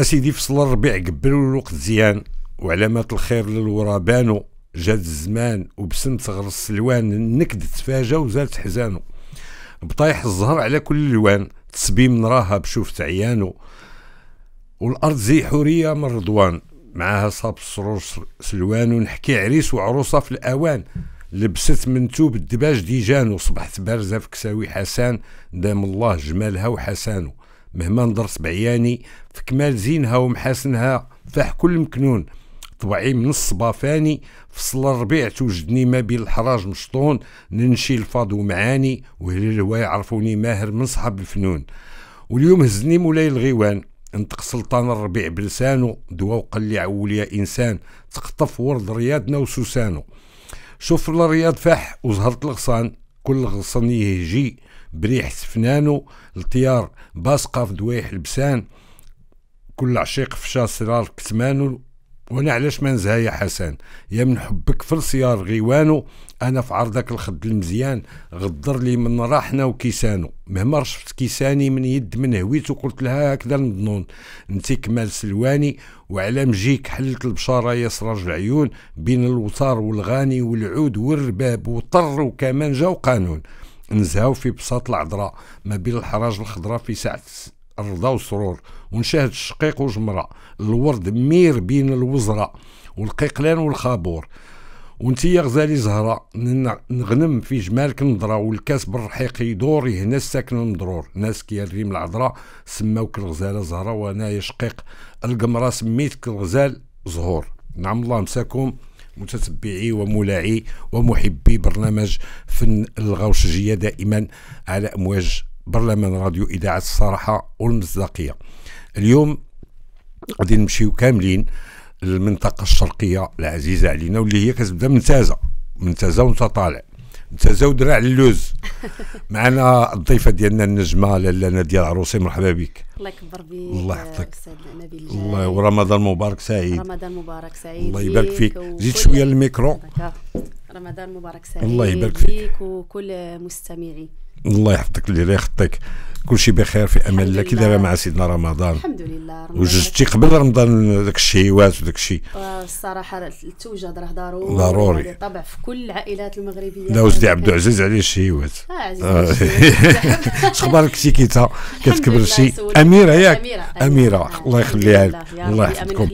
اسيدي فصل الربيع قبل الوقت زيان وعلامات الخير للورا بانو جاد الزمان وبسم تغر السلوان النكد تفاجا وزالت حزانو بطايح الزهر على كل تسبي من راها بشوف تعيانو والارض زي حوريه من رضوان معاها صاب السرور سلوان ونحكي عريس وعروسه في الاوان لبست منتوب الدباج ديجان وصبحت بارزه في كساوي حسان دام الله جمالها وحسانه مهما ندرس بعياني في كمال زينها ومحاسنها فاح كل مكنون طبعي من الصبا فاني فصل الربيع توجدني ما بين الحراج مشطون ننشي الفاض ومعاني وهل الهوا يعرفوني ماهر من صحاب الفنون واليوم هزني مولاي الغيوان انطق سلطان الربيع بلسانو دوا وقلي عوليا عول يا انسان تقطف ورد رياضنا وسوسانو شوف الرياض فاح وزهرت الغصان كل غصن يهجي بريح سفنانو الطيار باسقة في دويح لبسان كل عشيق فشا شاسرار كتمانو وانا علاش ما نزها يا حسن يا من حبك في السيار غيوانو انا في عرضك الخد المزيان غدر لي من راحنا وكيسانو مهما رشفت كيساني من يد من هويت وقلت لها هكذا المضنون انتي كمال سلواني وعلى مجيك حلت البشارة يا سراج العيون بين الوتار والغاني والعود والرباب وطر وكمان جا وقانون نزهاو في بساط العذراء ما بين الحراج الخضراء في ساعة الرضا والسرور ونشاهد الشقيق وجمرة الورد مير بين الوزراء والقيقلان والخابور وانتي يا غزالي زهرة نغنم في جمالك نضرة والكاس بالرحيق يدور هنا الساكن المضرور ناس الريم العذراء سماوك الغزالة زهرة وانا يا شقيق القمرة سميتك الغزال زهور نعم الله مساكم متتبعي وملاعي ومحبي برنامج فن الغوشجية دائما على أمواج برلمان راديو إذاعة الصراحة والمصداقية اليوم غادي نمشيو كاملين للمنطقة الشرقية العزيزة علينا واللي هي كتبدا من تازة من تازة وانت طالع نتزاودنا راه اللوز معنا الضيفه ديالنا النجمه لاله ناديه العروسي مرحبا بك الله يكبر بك الله يحفظك الله ورمضان مبارك سعيد رمضان مبارك سعيد الله يبارك فيك زيد شويه الميكرو رمضان مبارك سعيد الله يبارك فيك وكل مستمعي الله يحفظك الله يخطيك كل شيء بخير في امان الله كي دابا مع سيدنا رمضان الحمد لله رمضان وجدتي قبل رمضان داك الشهيوات وداك الشيء آه، الصراحه التوجه راه ضروري ضروري طبع في كل العائلات المغربيه لا وجدي عبد العزيز عليه الشهيوات اه عزيز اش آه. اخبارك كتكبر شي اميره ياك اميره آه، الله يخليها لك الله يحفظكم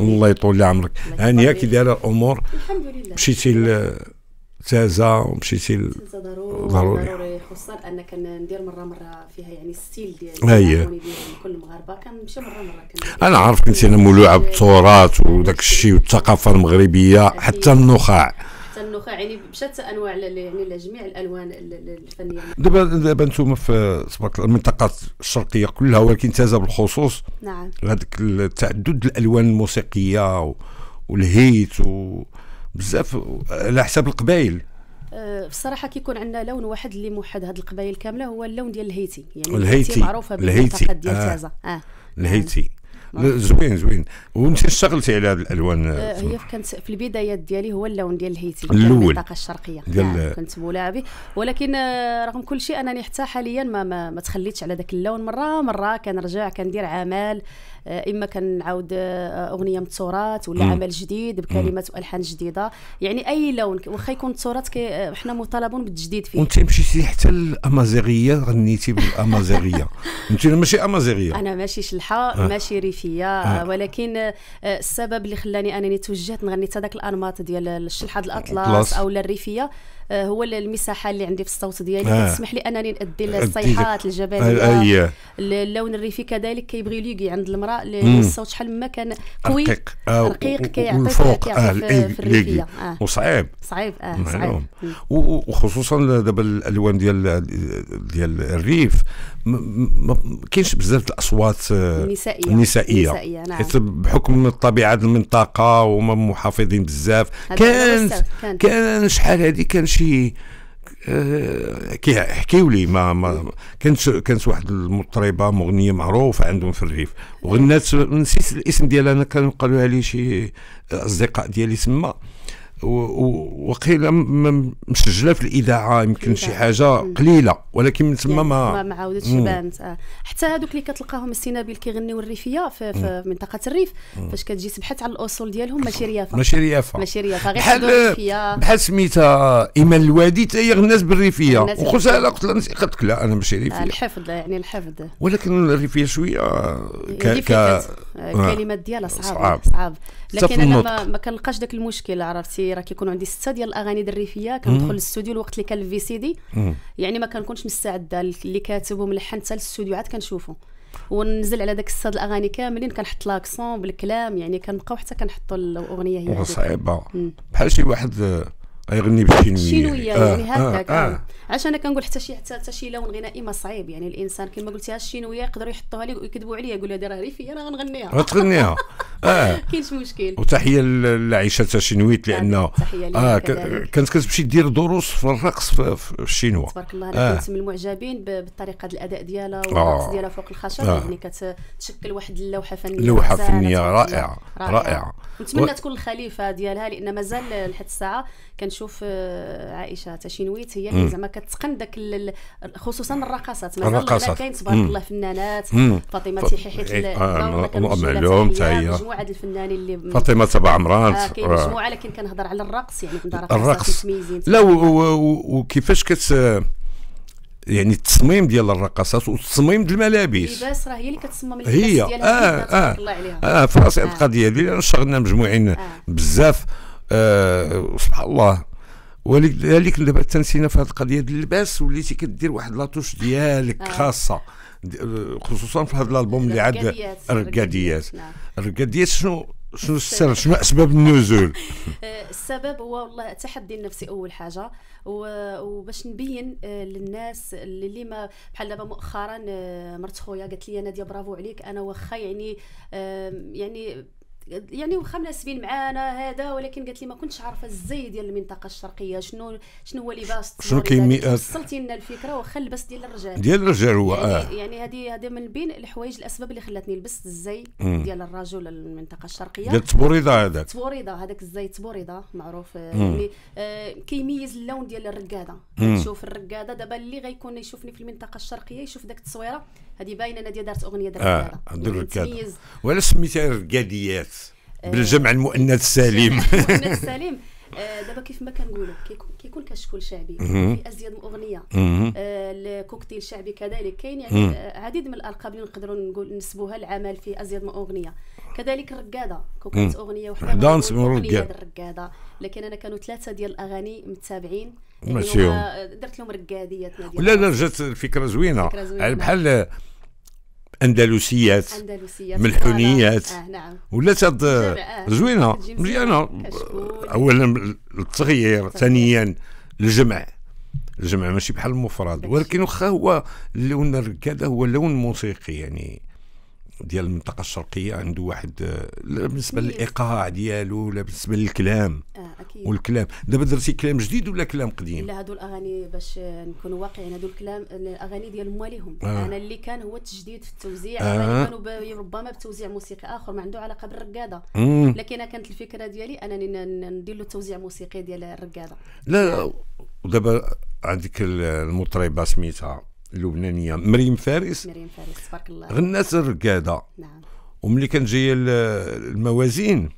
الله يطول لي عمرك هانيه كي دايره الامور الحمد لله مشيتي لتازا ومشيتي ضروري خصوصا ان كندير مره مره فيها يعني ستيل ديال هي كل مغاربه كنمشي مره مره انا عارف انت انا مولوعه بالتراث وداك الشيء والثقافه المغربيه حتى النخاع حتى النخاع يعني بشتى انواع يعني جميع الالوان الفنيه دابا دابا انتم في سبق المنطقه الشرقيه كلها ولكن تازا بالخصوص نعم هذاك التعدد الالوان الموسيقيه والهيت و بزاف على حساب القبائل آه، بصراحه كيكون عندنا لون واحد اللي موحد هذه القبائل كامله هو اللون ديال الهيتي يعني الهيتي معروفه بالمنطقه ديال تازا آه. اه, الهيتي آه. زوين زوين وانت اشتغلتي على هذه الالوان آه هي كانت في البدايات ديالي هو اللون ديال الهيتي الاول الطاقه الشرقيه ديال آه كنت مولعه به ولكن آه رغم كل شيء انني حتى حاليا ما ما, ما تخليتش على ذاك اللون مره مره كنرجع كندير عمل آه، اما كنعاود آه، اغنيه من التراث ولا عمل جديد بكلمات والحان جديده يعني اي لون واخا يكون التراث آه، حنا مطالبون بالتجديد فيه وانت مشيتي حتى الامازيغيه غنيتي بالامازيغيه انت ماشي امازيغيه انا ماشي شلحه ماشي ريفيه ولكن السبب اللي خلاني انني توجهت نغني حتى داك الانماط ديال الشلحه الاطلس او الريفيه آه، هو المساحه اللي عندي في الصوت ديالي آه. كتسمح لي انني نادي الصيحات الجبليه آه. اللون الريفي كذلك كيبغي ليقي عند المراه الصوت شحال ما كان قوي رقيق آه رقيق كيعطيك آه في الريفيه آه. وصعيب صعيب اه صعيب وخصوصا دابا الالوان ديال ديال الريف ما كاينش بزاف الاصوات آه، النسائيه النسائيه, نعم. حيت بحكم طبيعه المنطقه وما محافظين بزاف كان كان شحال هذه كان شي شي كيحكيو لي ما, ما كانت كانت واحد المطربه مغنيه معروفه عندهم في الريف وغنات نسيت الاسم ديالها انا كانوا قالوها لي شي اصدقاء ديالي تما وقيل مسجله في الاذاعه يمكن شي حاجه قليله ولكن من يعني تما ما ما عاودتش بانت آه. حتى هذوك اللي كتلقاهم السينابيل كيغنيو الريفيه في, في منطقه الريف فاش كتجي تبحث على الاصول ديالهم ماشي ريافه ماشي ريافه ماشي ريافه غير بحال بحال سميتها ايمان الوادي تا هي غناس بالريفيه وخصوصا على قلت لها نسي لك لا انا ماشي ريفيه آه، الحفظ يعني الحفظ ولكن الريفيه شويه آه، ك... ك... آه، الكلمات ديالها صعاب صعاب لكن انا ما, ما كنلقاش ذاك المشكل عرفتي صغيره كيكون عندي سته ديال الاغاني الريفيه كندخل للاستوديو الوقت اللي كان الفي سي دي يعني ما كنكونش مستعده اللي كاتب وملحن حتى للاستوديو عاد كنشوفو وننزل على داك الصاد الاغاني كاملين كنحط لاكسون بالكلام يعني كنبقاو حتى كنحطوا الاغنيه هي صعيبه بحال شي واحد آه، يغني بالشينويه الشينويه آه يعني هكاك آه آه. علاش انا كنقول حتى شي حتى حتى شي لون غنائي ما صعيب يعني الانسان كما قلتي الشينويه يقدروا يحطوها لي ويكذبوا عليا يقولوا هذه راه ريفيه راه غنغنيها غتغنيها اه كاينش مشكل وتحيه لعيشه الشينويت لان اه كانت كتمشي دير دروس في الرقص في, الشينوا تبارك الله انا آه. كنت من المعجبين بالطريقه ديال الاداء ديالها والرقص آه. ديالها فوق الخشب آه. يعني كتشكل واحد اللوحه فنيه لوحه فنيه رائعه رائعه, نتمنى تكون الخليفه ديالها لان مازال لحد الساعه كان كنشوف آه، عائشه تشينويت هي اللي زعما كتقن داك خصوصا الرقصات الرقصات كاين تبارك الله فنانات فاطمه تيحي حيت معلوم حتى هي مجموعه الفنانين اللي فاطمه تبع عمران آه كاين مجموعه آه. لكن كنهضر على الرقص يعني كنهضر الرقص لا وكيفاش كت يعني التصميم ديال الرقصات والتصميم ديال الملابس اللباس راه هي اللي كتصمم اللباس هي ديالها آه آه الله عليها اه فراسي آه. القضيه ديالي شغلنا مجموعين آه بزاف آه، سبحان الله ولذلك دابا تنسينا في هذه القضيه ديال اللباس وليتي كدير واحد لاطوش ديالك آه. خاصه آه، خصوصا في هذا الالبوم اللي عاد الركاديات الركاديات نعم. شنو شنو السر شنو اسباب النزول السبب هو والله التحدي النفسي اول حاجه وباش نبين للناس اللي ما بحال دابا مؤخرا مرت خويا قالت لي ناديه برافو عليك انا واخا يعني يعني يعني واخا سبين معانا هذا ولكن قالت لي ما كنتش عارفه الزي ديال المنطقه الشرقيه شنو شنو هو لباس شنو كيمي وصلتي لنا الفكره واخا لبست ديال الرجال ديال الرجال هو يعني, آه. يعني هذه هذه من بين الحوايج الاسباب اللي خلاتني لبست الزي ديال الرجل المنطقه الشرقيه ديال التبوريضه هذاك التبوريضه هذاك الزي التبوريضه معروف آه، يعني آه كيميز اللون ديال الرقاده تشوف الرقاده دابا اللي غيكون يشوفني في المنطقه الشرقيه يشوف ذاك التصويره هذه باينه ديال دارت اغنيه ديال آه، الرقاده آه. تميز وعلاش سميتها الرقاديات بالجمع المؤنث السليم المؤنث السليم آه، دابا كيف ما كنقولوا كيكون كشكول شعبي في ازيد من اغنيه آه، الكوكتيل شعبي كذلك كاين يعني عديد من الالقاب اللي نقدروا نقول نسبوها العمل في ازيد من اغنيه كذلك الرقاده كوكتيل اغنيه وحده دانس من الرقاده لكن انا كانوا ثلاثه ديال الاغاني متابعين ماشي يعني درت لهم رقاديات لا لا جات الفكره زوينه بحال اندلسيات ملحونيات آه، نعم. ولات زوينه مزيانه اولا التغيير ثانيا الجمع الجمع ماشي بحال المفرد ولكن واخا هو اللون الركاده هو لون موسيقي يعني ديال المنطقه الشرقيه عنده واحد آه، لا بالنسبه للايقاع ديالو لا بالنسبه للكلام آه أكيد. والكلام دابا درتي كلام جديد ولا كلام قديم لا هادو الاغاني باش نكونوا واقعيين هادو الكلام الاغاني ديال مواليهم آه. انا اللي كان هو التجديد في التوزيع آه. كانوا ربما بتوزيع موسيقي اخر ما عنده علاقه بالرقاده لكن كانت الفكره ديالي انني ندير له التوزيع الموسيقي ديال الرقاده لا, لا. ودابا عندك المطربه سميتها اللبنانيه مريم فارس مريم فارس تبارك الله غنات الركاده نعم وملي كانت جايه الموازين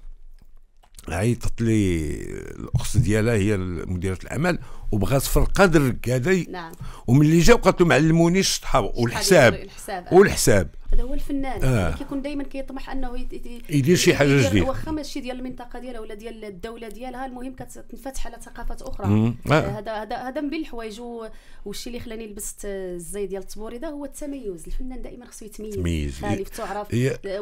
عيطت لي الاخت ديالها هي مديره الاعمال وبغات في القدر كذا نعم وملي جا قالت لهم علمونيش الصحاب والحساب آه. والحساب هذا هو الفنان آه. كيكون دائما كيطمح انه يدير شي حاجه جديده واخا ماشي ديال المنطقه ديالها ولا ديال الدوله ديالها المهم كتنفتح على ثقافات اخرى آه. آه، هذا هذا هذا من بين الحوايج والشيء اللي خلاني لبست الزي ديال التبوريده هو التميز الفنان دائما خصو يتميز تميز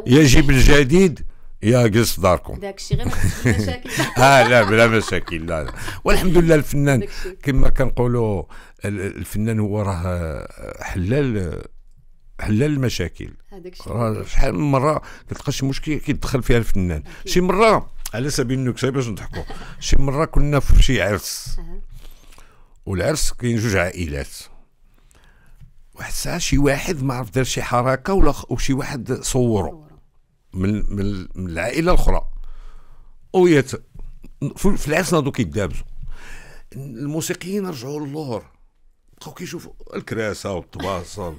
يجب الجديد يا جلس داركم داكشي غير مشاكل اه لا بلا مشاكل لا, لا والحمد لله الفنان كما كنقولوا الفنان هو راه حلال حلال المشاكل هذاك آه، شحال من مره كتلقى شي مشكل كيدخل فيها الفنان شي مره على سبيل النكته باش نضحكوا شي مره كنا في شي عرس والعرس كاين جوج عائلات واحد الساعه شي واحد ما عرف دار شي حركه ولا وشي واحد صورو من من, العائله الاخرى ويت في العرس ناضو كيدابزو الموسيقيين رجعوا للور بقاو كيشوفوا الكراسه والطباسه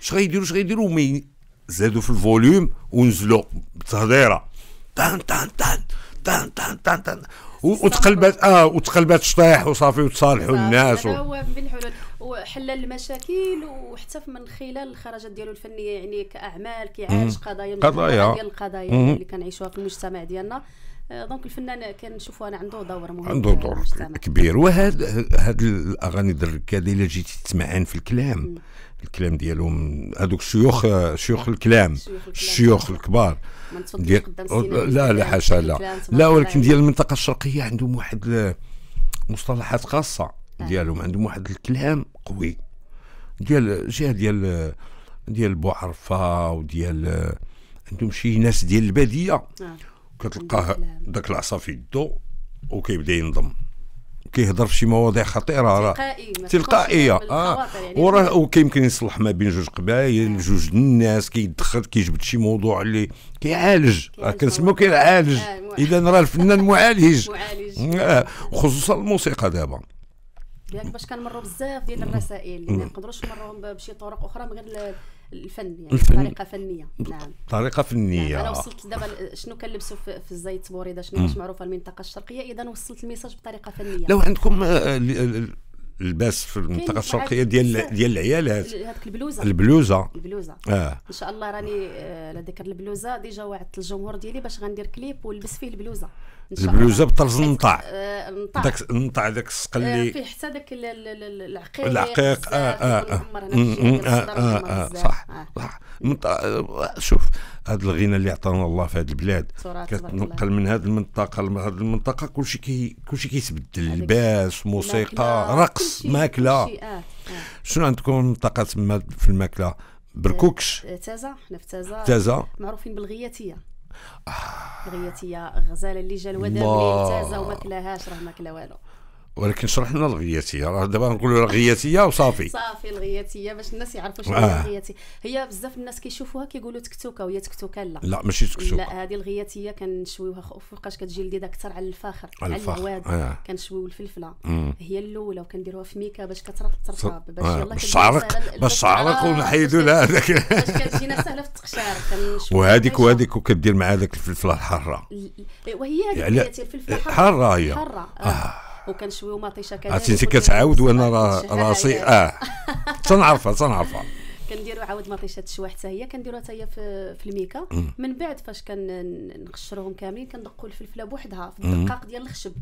اش غيديروا اش غيديروا مي زادوا في الفوليوم ونزلوا بتهضيره طان طان طان طان طان, طان. وتقلبات اه وتقلبات شطيح وصافي وتصالحوا الناس و... هو الحلول وحل المشاكل وحتى من خلال الخرجات ديالو الفنيه يعني كاعمال كيعالج قضايا قضايا ديال القضايا اللي كنعيشوها في المجتمع ديالنا آه، دونك الفنان كنشوفوا انا عنده دور مهم عنده دور كبير وهاد هاد الاغاني ديال الركاده الا جيتي تسمعان في الكلام م. الكلام ديالهم هذوك الشيوخ شيوخ الكلام الشيوخ الكبار ديال لا لا حاشا لا لا ولكن ديال المنطقه الشرقيه عندهم واحد مصطلحات خاصه آه. ديالهم عندهم واحد الكلام قوي ديال جهه ديال ديال بوعرفه وديال عندهم شي ناس ديال الباديه آه. كتلقاه داك العصا في يدو وكيبدا ينضم كيهضر في شي مواضيع خطيره راه تلقائيه اه يعني وراه وكيمكن يصلح ما بين جوج قبائل آه. جوج الناس كيدخل كيجبد شي موضوع اللي كيعالج راه كنسميو كيعالج آه، اذا راه الفنان معالج معالج وخصوصا آه. الموسيقى دابا ياك باش كنمروا بزاف ديال الرسائل اللي ما نقدروش نمروهم بشي طرق اخرى من غير الفن يعني الفن. بطريقه فنيه نعم طريقه فنيه نعم. انا وصلت دابا شنو كنلبسوا في, في الزيت بوريده شنو مش معروفه المنطقه الشرقيه اذا وصلت الميساج بطريقه فنيه لو عندكم آه، آه، اللباس في المنطقه الشرقيه ديال ديال العيالات هذيك البلوزه البلوزه البلوزه اه ان شاء الله راني على آه، ذكر البلوزه ديجا وعدت الجمهور ديالي باش غندير كليب ولبس فيه البلوزه البلوزه بطرز النطاع النطاع آه، داك النطاع داك اللي آه، فيه حتى داك العقيق العقيق اه اه آه. اه اه صح صح شوف هذا الغنى اللي عطانا الله في هذه البلاد كتنقل من هذه المنطقه لهذه المنطقه كلشي كي كلشي كيتبدل لباس موسيقى رقص ماكله شنو عندكم منطقه تما في الماكله بركوكش تازا حنا في تازا تازا معروفين بالغياتيه بغيت آه. هي غزاله اللي جا الوداد اللي اهتزا وما كلاهاش راه ما كلا والو ولكن شرح لنا الغياتيه راه دابا نقولوا الغياتيه وصافي صافي الغياتيه باش الناس يعرفوا شنو آه. الغياتيه هي بزاف الناس كيشوفوها كيقولوا تكتوكه وهي تكتوكه لا لا ماشي تكتوكه لا هذه الغياتيه كنشويوها فوقاش كتجي لذيذه اكثر على الفاخر على, الواد العواد آه. كنشويو الفلفله مم. هي الاولى وكنديروها في ميكا باش كترفع ترطب باش آه. يلا باش بالشعرق ونحيدوا لها باش كتجينا سهله في التقشير وهذيك وهذيك وكدير معها هذاك الفلفله الحاره وهي هذيك يعني الفلفله حاره حاره هي حاره آه. آه. وكنشويو مطيشه كذا عرفتي انت كتعاود وانا راسي اه تنعرفها تنعرفها كنديروا عاود مطيشه الشوا حتى هي كنديروها حتى هي في, في الميكا من بعد فاش كنقشروهم كاملين كندقوا الفلفله بوحدها في الدقاق ديال الخشب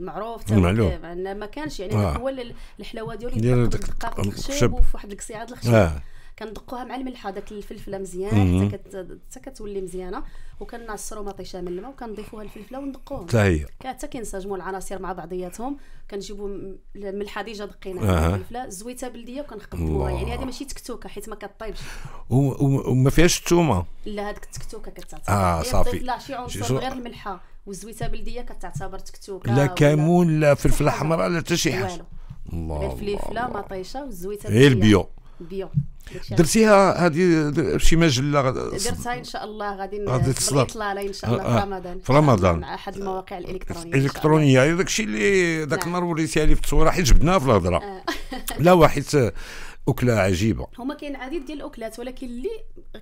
معروف تما يعني ما كانش يعني آه. هو الحلاوه ديالو ديال الدقاق الخشب وفي واحد القصيعه الخشب آه. كندقوها مع الملحه داك الفلفله مزيان حتى كتولي مزيانه وكنعصروا مطيشه من الماء وكنضيفوها الفلفله وندقوها حتى هي حتى كينسجموا العناصر مع بعضياتهم كنجيبوا الملحه ديجا دقينا آه. الفلفله زويته بلديه وكنخدموها يعني هذه ماشي تكتوكه حيت ما كطيبش وما فيهاش الثومه لا هذيك التكتوكه كتعتبر اه صافي لا شي عنصر غير الملحه والزويته بلديه كتعتبر تكتوكه لا كمون لا فلفله حمراء لا حتى شي حاجه الله الفلفله مطيشه والزويته غير البيو بيو درتيها هذه شي مجله درتها ان شاء الله غادي غادي ان شاء آه، الله في آه، رمضان في رمضان مع احد المواقع آه، الالكترونيه الالكترونيه داك الشيء اللي ذاك النهار وريتيها لي في التصويره حيت جبناها في الهضره لا واحد اكله عجيبه هما كاين عديد ديال الاكلات ولكن اللي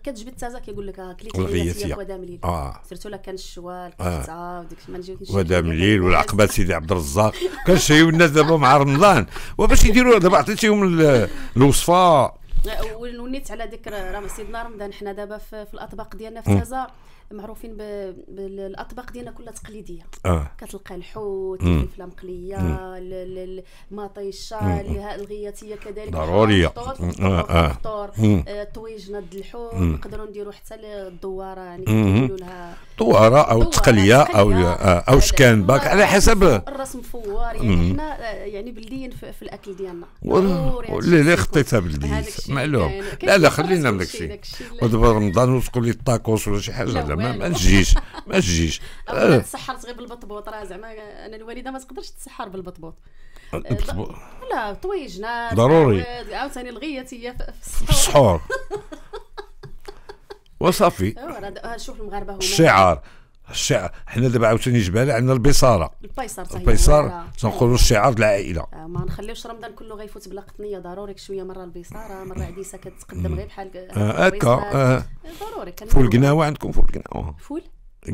كتجبد التازه كيقول لك ها كليت الغياتيه ودام الليل اه سيرتو كان الشوا الكفته آه. وديك ما نجيوش ودام الليل والعقبه سيدي عبد الرزاق كنشهيو الناس دابا مع رمضان وباش يديروا دابا عطيتيهم الوصفه ونيت على ذكر راه سيدنا رمضان حنا دابا في الاطباق ديالنا في تازا معروفين بالاطباق ديالنا كلها تقليديه آه. كتلقى الحوت الفلفله مقليه المطيشه الغياتيه كذلك ضروريه الفطور الطويجنه د الحوت نقدروا نديروا حتى الدواره يعني كيقولوا لها دواره او تقليه او آه، او باك على حسب الرسم فوار يعني حنا آه، يعني بلدين في الاكل ديالنا ضروري اللي خطيتها بلدين معلوم لا لا خلينا من داكشي ودابا رمضان وتقول لي الطاكوس ولا شي حاجه لا ما, ما ما تجيش تسحرت آه. غير بالبطبوط راه زعما انا الوالده ما تقدرش تسحر بالبطبوط أه، آه، لا طويجنا ضروري عاوتاني الغيات هي في السحور وصافي شوف المغاربه هما الشعار الشعر حنا دابا عاوتاني جبالة عندنا البيصارة البيصار صحيح البيصار تنقولوا الشعار العائلة آه ما نخليوش رمضان كله غيفوت بلا قطنية ضروري شوية مرة البيصارة مرة عديسة كتقدم غير بحال آه، هكا آه آه ضروري فول قناوة عندكم فول قناوة فول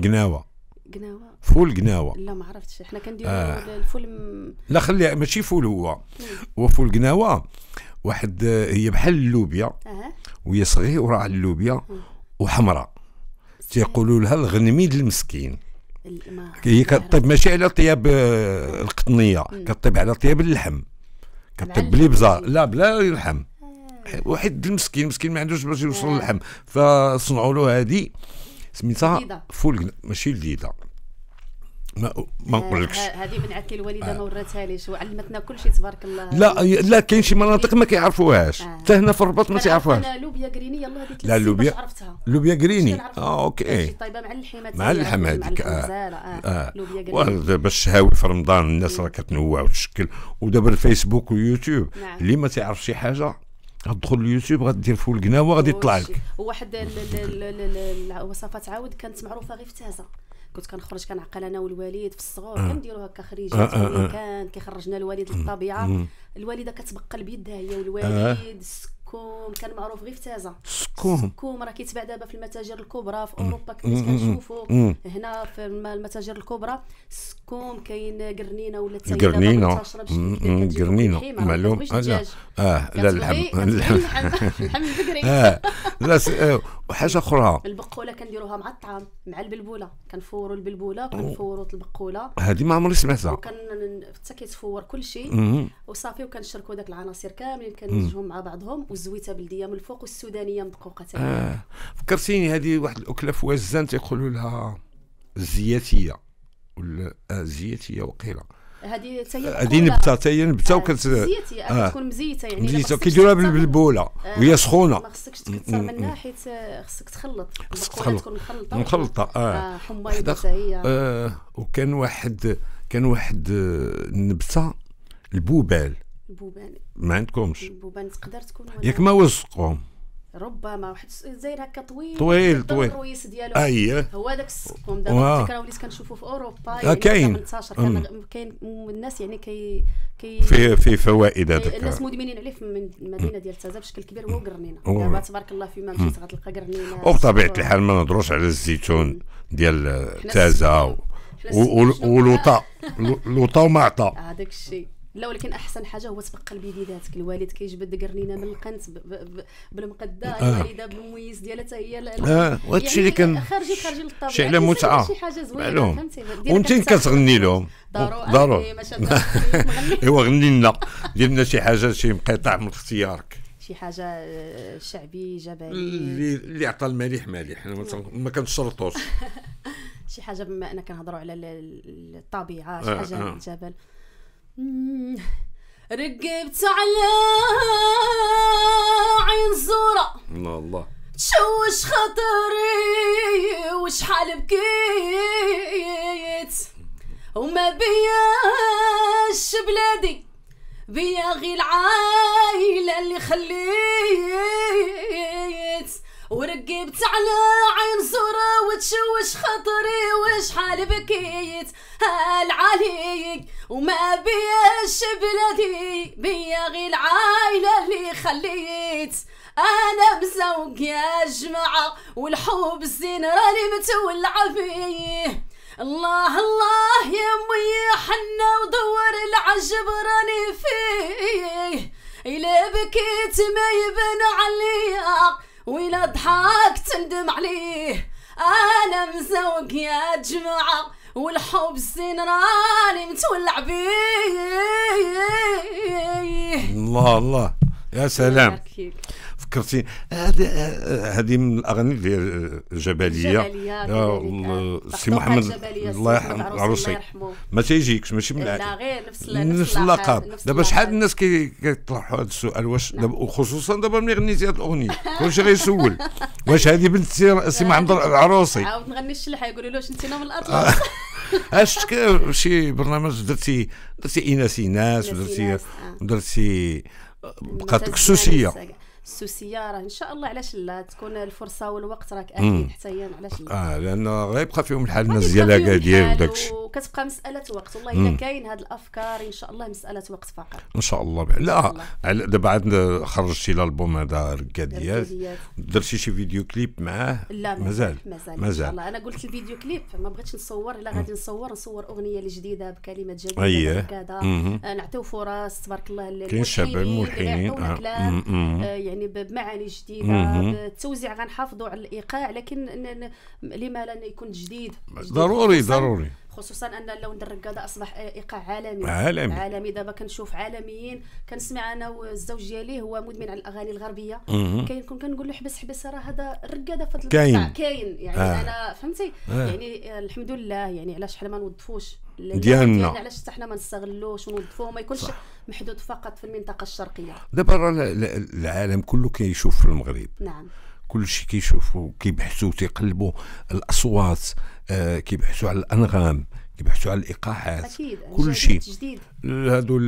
قناوة قناوه فول قناوه لا ما عرفتش حنا كنديروا آه. الفول م... لا خليها ماشي فول هو هو فول قناوه واحد آه، هي بحال اللوبيا آه. وهي صغيره على اللوبيا وحمراء تيقولوا لها الغنمي المسكين هي كطيب ماشي على طياب آه، القطنيه كطيب على طياب اللحم كطيب بلي بزار لا بلا اللحم واحد المسكين مسكين ما عندوش باش يوصل آه. للحم فصنعوا له هذه سميتها فول ماشي لذيذه ما ما نقولكش هذه بنعتك الوالده ما وراتها ليش وعلمتنا كل شيء تبارك الله لا لا كاين شي مناطق ما كيعرفوهاش حتى آه. هنا في الرباط ما تيعرفوهاش لوبيا كريني يلاه هذيك لا لوبيا عرفتها لوبيا كريني اه اوكي طيبه مع اللحمه مع اللحم هذيك اه, آه. باش الشهاوي في رمضان الناس راه كتنوع وتشكل ودابا الفيسبوك واليوتيوب نعم. اللي ما تعرف شي حاجه غتدخل اليوتيوب غدير فول قناوه غادي يطلع لك واحد الوصفات عاود كانت معروفه غير في تازه كنت كنخرج كنعقل انا والوالد في الصغور آه. كنديروا هكا خريجات آه، آه، كان كيخرجنا الوالد للطبيعه الوالده كتبقل بيدها هي والوالد السكوم كان معروف غير في تازه السكوم السكوم راه كيتباع دابا في المتاجر الكبرى في اوروبا كنت كنشوفو هنا في المتاجر الكبرى السكوم كاين قرنينه ولا التايله قرنينه قرنينه معلوم اه لا اللحم اللحم البقري اه لا وحاجه اخرى البقوله كنديروها مع الطعام مع البلبوله كنفوروا البلبوله كنفوروا البقوله هذه ما عمري سمعتها وكان حتى كيتفور كل شيء وصافي وكنشركوا داك العناصر كاملين كنمزجهم مع بعضهم والزويته بلديه من الفوق والسودانيه مدقوقه تاني. آه. فكرتيني هذه واحد الاكله في وزان تيقولوا لها الزياتيه ولا الزياتيه وقيله هذه تاهي هي هذه نبتتين نبته وكت زيتي آه. آه. آه، تكون مزيته يعني مزيته كيديروها بالبلبوله آه. وهي سخونه ما خصكش تكثر منها حيت آه، خصك تخلط خصك تخلط تكون مخلطه مخلطه اه, آه هي آه وكان واحد كان واحد النبته البوبال البوبال ما عندكمش البوبال تقدر تكون ياك ما وزقهم ربما واحد الجزائر هكا طويل طويل طويل الرويس ديالو أيه. هو هذاك السكون دابا الفكره وليت كنشوفو في اوروبا آه، يعني كاين 18 كاين الناس يعني كي كي في في فوائد هذاك إيه، الناس مدمنين عليه في المدينه ديال تازا بشكل كبير هو قرنينه دابا تبارك الله فيما مشيت غتلقى قرنينه وبطبيعه الحال ما نهضروش على الزيتون ديال تازا ولوطا لوطا وما عطا هذاك آه، الشيء لا ولكن احسن حاجه هو تبقى ذاتك الوالد كيجبد كي من القنت بالمقده آه. الوالده بالمميز ديالها حتى هي اه يعني الشيء اللي كان خارجي خارجي للطبيعه شي على متعه شي حاجه زوينه وانت كتغني لهم ضروري ايوا غني لنا دير لنا شي حاجه شي مقطع من اختيارك شي حاجه آه، شعبي جبلي اللي اللي عطى المليح مليح ما كنشرطوش شي حاجه بما اننا كنهضروا على الطبيعه شي آه، حاجه الجبل رقبت على عين زورة الله الله تشوش خاطري وشحال بكيت وما بياش بلادي بيا غي العايلة اللي خليت ورقبت على عين صورة وتشوش خاطري وشحال بكيت هالعلي وما بياش بلادي بيا غير العايلة اللي خليت انا مزوق يا جماعة والحب الزين راني متولع فيه الله الله يا امي حنا ودور العجب راني فيه إلا بكيت ما يبان عليا وإلا ضحك تندم عليه أنا مزوق يا جماعة والحب زين راني متولع بيه الله الله يا سلام ذكرتي هذه هذه من الاغاني اللي جبليه جبليه آه، سي محمد الله يرحمه العروسي ما تيجيكش ماشي من لا غير نفس نفس اللقب دابا شحال الناس كيطرحوا هذا السؤال واش نعم. وخصوصا دابا ملي غنيتي هذه الاغنيه كلشي غيسول واش هذه بنت سي محمد العروسي عاود نغني الشلحه يقولوا له واش انت من الاطلس آه. اش شي برنامج درتي درتي اناسي ناس ودرتي درتي آه. بقات السوسيه السوسيه راه ان شاء الله علاش لا تكون الفرصه والوقت راك اكيد حتى هي علاش لا اه لان غيبقى فيهم الحال الناس ديال اكادير وداك وكتبقى مساله وقت والله الا كاين هاد الافكار ان شاء الله مساله وقت فقط ان شاء الله لا دابا عاد خرجتي الالبوم هذا ركاديات درتي شي فيديو كليب معاه لا مازال مازال ان شاء الله انا قلت الفيديو كليب ما بغيتش نصور لا غادي نصور نصور اغنيه جديده بكلمات جديده كذا نعطيو فرص تبارك الله كاين شباب آه. ملحنين يعني بمعاني جديده بالتوزيع غنحافظوا على الايقاع لكن لما لا يكون جديد, جديد ضروري خصوصاً ضروري خصوصا ان اللون الركاده اصبح ايقاع عالمي عالمي عالمي دابا كنشوف عالميين كنسمع انا والزوج ديالي هو مدمن على الاغاني الغربيه كاين كون كنقول له حبس حبس راه هذا الركاده في كاين كاين يعني آه. انا فهمتي آه. يعني الحمد لله يعني علاش حنا ما نوظفوش ديالنا علاش حتى حنا ما نستغلوش ونوظفوه ما يكونش صح. محدود فقط في المنطقه الشرقيه دابا راه العالم كله كيشوف في المغرب نعم كل شيء كيشوفوا كيبحثوا تيقلبوا الاصوات آه كيبحثوا على الانغام كيبحثوا على الايقاعات كل شيء هادو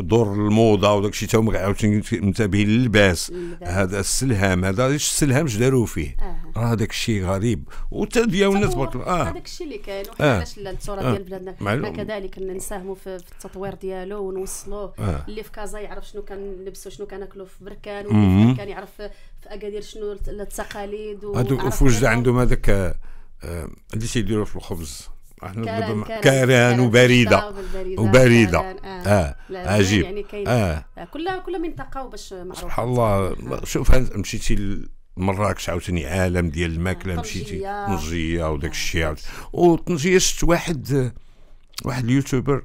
دور الموضه وداك الشيء تا عاوتاني منتبهين للباس هذا السلهام هذا علاش السلهام اش داروا فيه آه. راه الشيء غريب وتا ديال الناس اه هذاك الشيء اللي كاين وحناش آه. التراث آه. ديال بلادنا حنا كذلك نساهموا في التطوير ديالو ونوصلوه آه. اللي في كازا يعرف شنو كنلبسوا شنو كناكلوا في بركان واللي في بركان يعرف في اكادير شنو التقاليد هادو في وجده عندهم هذاك اللي آه، تيديروا في الخبز احنا كرن, بم... وبريده وبريده اه, آه. آه. عجيب يعني كاين آه. آه. كل كل منطقه وباش معروفه سبحان الله آه. شوف مشيتي مراكش عاوتاني عالم ديال الماكله آه، مشيتي طنجيه وداك الشيء وطنجيه شفت واحد واحد اليوتيوبر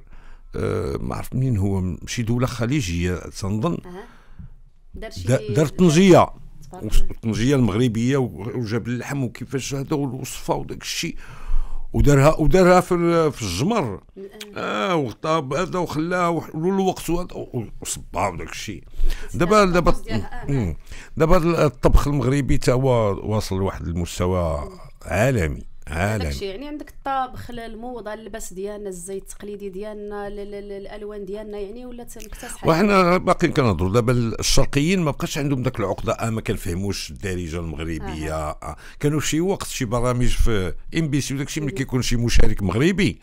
آه ما عرفت منين هو شي دوله خليجيه تنظن دار شي دار طنجيه الطنجيه المغربيه وجاب اللحم وكيفاش هذا والوصفه وداك الشيء ودارها ودارها في في الجمر اه وطاب هذا وخلاه وحلوا له وقت وداك الشيء دابا دابا دابا الطبخ المغربي تا هو واصل لواحد المستوى عالمي عالم يعني عندك الطبخ الموضه اللباس ديالنا الزيت التقليدي ديالنا الالوان ديالنا يعني ولات مكتسحه وحنا باقيين كنهضروا دابا الشرقيين ما بقاش عندهم ذاك العقده اه ما كنفهموش الدارجه المغربيه آه. آه. كانوا شي وقت شي برامج في ام بي سي وداك الشيء ملي كيكون شي مشارك مغربي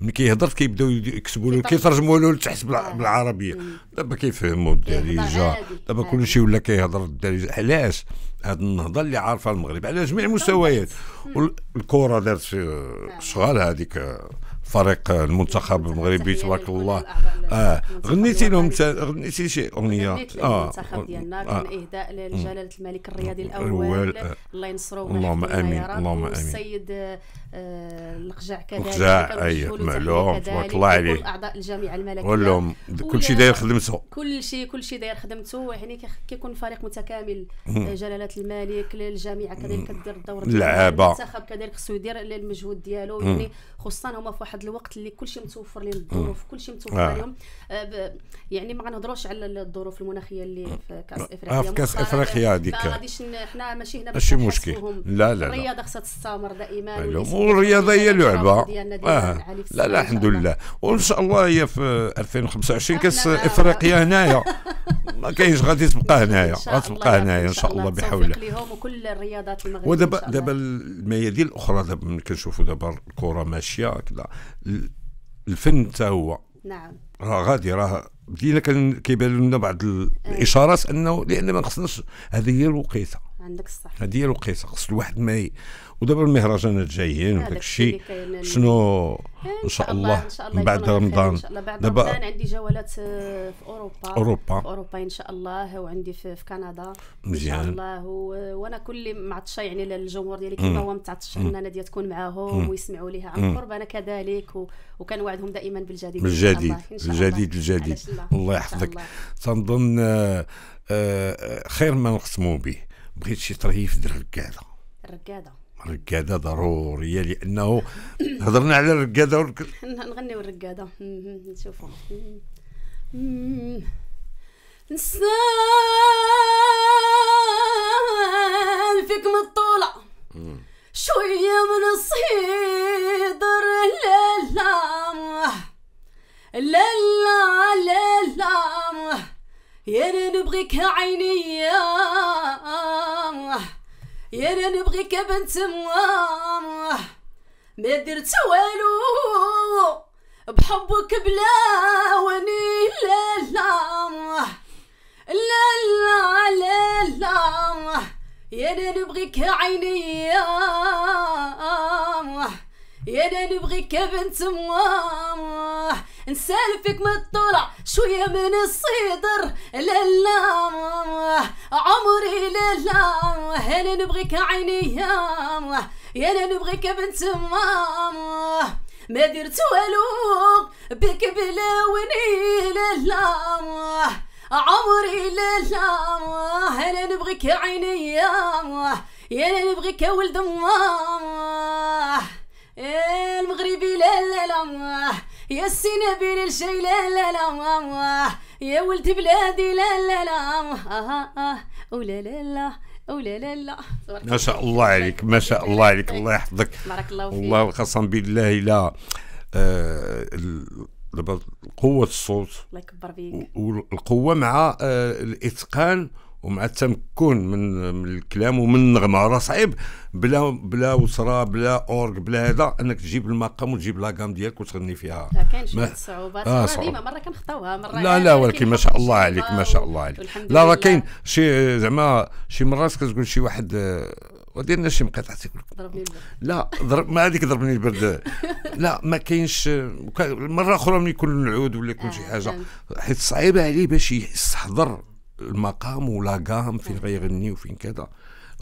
ملي كيهضر كيبداو يكتبوا له كيترجموا له لتحت آه. بالعربيه دابا كيفهموا الدارجه دابا كلشي ولا كيهضر الدارجه علاش هاد النهضه اللي عارفه المغرب على جميع المستويات والكره دارت نعم. شغال هذيك آه، فريق المنتخب نعم. المغربي تبارك الله اه غنيتي لهم غنيتي شي اغنيه اه المنتخب آه. ديالنا كان اهداء لجلاله الملك الرياضي الاول الله ينصرو اللهم امين اللهم امين السيد القجع آه، كذلك القجع اي معلوم تبارك الله عليه اعضاء الجامعه الملكيه كلهم كلشي داير خدمته كلشي كلشي داير خدمته يعني كيكون فريق متكامل آه، جلاله الملك الجامعه كذلك كدير الدور اللعابه المنتخب كذلك خصو يدير المجهود ديالو يعني خصوصا هما في واحد الوقت اللي كلشي متوفر لهم الظروف كلشي متوفر آه. لهم آه، يعني ما غنهضروش على الظروف المناخيه اللي في كاس افريقيا آه في كاس افريقيا هذيك ما غاديش حنا ماشي هنا باش مشكل لا لا الرياضه خصها تستمر دائما والرياضه هي لعبه آه. لا لا الحمد لله وان شاء الله هي في 2025 كاس افريقيا هنايا ما كاينش غادي تبقى هنايا غتبقى هنايا ان شاء الله بحول الله لهم وكل الرياضات المغربيه ودابا دابا الميادين الاخرى دابا ملي كنشوفوا دابا الكره ماشيه كذا الفن حتى هو نعم راه غادي راه بدينا كيبان لنا بعض إيه. الاشارات انه لان ما خصناش هذه هي الوقيته عندك الصح هذه هي الوقيته خص الواحد ما ودابا المهرجانات جايين وداك الشيء شنو ان شاء الله من بعد رمضان دابا رمضان عندي جولات آه، في اوروبا اوروبا في اوروبا ان شاء الله وعندي في, في كندا مزيان ان شاء الله وانا كل معطشه يعني للجمهور ديالي كما هو متعطش ان انا تكون معاهم ويسمعوا ليها عن قرب انا كذلك وكنوعدهم دائما بالجديد بالجديد الجديد الجديد الله يحفظك تنظن آه، آه، خير ما نقسموا به بغيت شي طريف ديال الركاده الركاده الرقاده ضروريه لانه هضرنا على الرقاده ورك... نغنيو الرقاده نشوفوا نسال فيك من الطولة شوية من الصدر لا لا لا لا لا لا يا نبغيك عيني يا انا نبغيك بنت الله ما درت والو بحبك بلا وني لا لا لا لا لا لا يا انا نبغيك عيني يا انا نبغيك بنت نسال نسالفك من تطلع شوية من الصدر لا لا عمري لا لا انا نبغيك عيني يا انا نبغيك بنت مواه ما درت والو بك بلا ونيل لا عمري لا لا انا نبغيك عيني يا انا نبغيك ولد الله المغربي لا لا لا يا السي نبيل الشي لا لا لا يا ولد بلادي لا لا لا او لا لا لا او لا لا لا ما شاء الله عليك ما شاء الله عليك الله يحفظك بارك الله فيك والله قسم بالله لا آه، دابا قوة الصوت الله يكبر بيك والقوة مع آه الإتقان ومع التمكن من, من الكلام ومن النغمه راه صعيب بلا بلا وصرا بلا اورغ بلا هذا انك تجيب المقام وتجيب لاكام ديالك وتغني فيها كاين شويه الصعوبات آه ديما مره كنخطاوها مره لا يعني لا ولكن ما شاء الله عليك ما شاء الله عليك لا راه كاين شي زعما شي مرات كتقول شي واحد وديرنا شي مقاطعه تيقول ضربني البرد لا ضرب ما هذيك ضربني البرد لا ما كاينش مره اخرى ملي يكون العود ولا يكون آه، شي حاجه آه. حيت صعيبه عليه باش يستحضر المقام ولا قام فين غيغني وفين كذا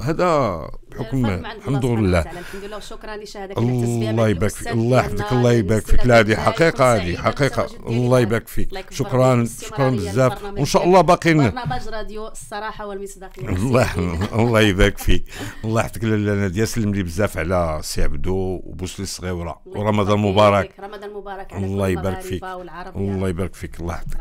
هذا بحكم الحمد لله الحمد لله وشكرا لشهادتك الله يبارك فيك الله يحفظك الله يبارك فيك هذه حقيقه هذه حقيقه الله يبارك فيك شكرا شكرا بزاف وان شاء الله لنا برنامج راديو الصراحه والمصداقيه الله الله يبارك فيك الله يحفظك لاله ناديه سلم لي بزاف على سي عبدو وبوسلي الصغيره ورمضان مبارك رمضان مبارك الله يبارك فيك الله يبارك فيك الله يحفظك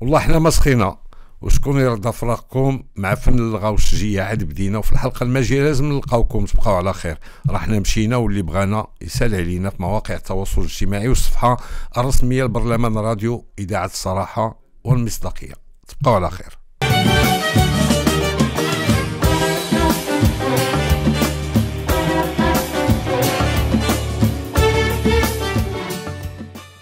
والله حنا ما سخينا وشكون يرضى فراقكم مع فن الغوص جيه عاد بدينا وفي الحلقه الماجيه لازم نلقاوكم تبقاو على خير رحنا مشينا واللي بغانا يسال علينا في مواقع التواصل الاجتماعي والصفحه الرسميه لبرلمان راديو اذاعه الصراحه والمصداقيه تبقاو على خير